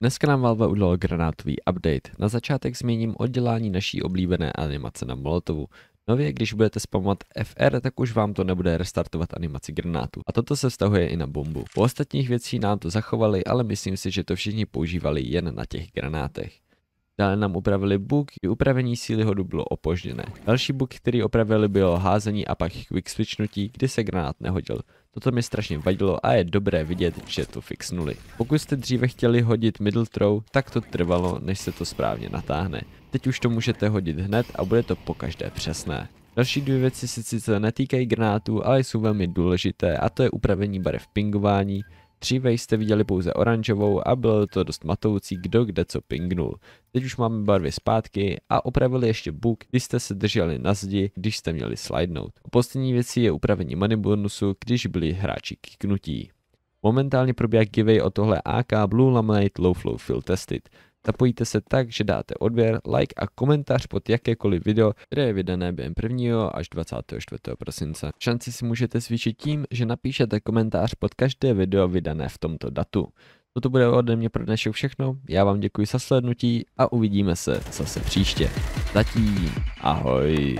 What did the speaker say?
Dneska nám Valve udělal granátový update. Na začátek změním oddělání naší oblíbené animace na Molotovu. Nově, když budete spamovat FR, tak už vám to nebude restartovat animaci granátu. A toto se vztahuje i na bombu. U ostatních věcí nám to zachovali, ale myslím si, že to všichni používali jen na těch granátech. Dále nám upravili bug, i upravení síly hodu bylo opožděné. Další bug, který opravili, bylo házení a pak quick switchnutí, kdy se granát nehodil. Toto mi strašně vadilo a je dobré vidět, že to fixnuli. Pokud jste dříve chtěli hodit middle throw, tak to trvalo, než se to správně natáhne. Teď už to můžete hodit hned a bude to pokaždé přesné. Další dvě věci se sice netýkají granátů, ale jsou velmi důležité a to je upravení barev pingování, Dříve jste viděli pouze oranžovou a bylo to dost matoucí, kdo kde co pingnul. Teď už máme barvy zpátky a opravili ještě bug, když jste se drželi na zdi, když jste měli A Poslední věcí je upravení money bonusu, když byli hráči kiknutí. Momentálně probíhá giveaway o tohle AK Blue Laminate Low Flow Fill Tested. Zapojíte se tak, že dáte odběr, like a komentář pod jakékoliv video, které je vydané během 1. až 24. prosince. Šanci si můžete zvýšit tím, že napíšete komentář pod každé video vydané v tomto datu. Toto bude ode mě pro dnešek všechno, já vám děkuji za slednutí a uvidíme se zase příště. Zatím, ahoj.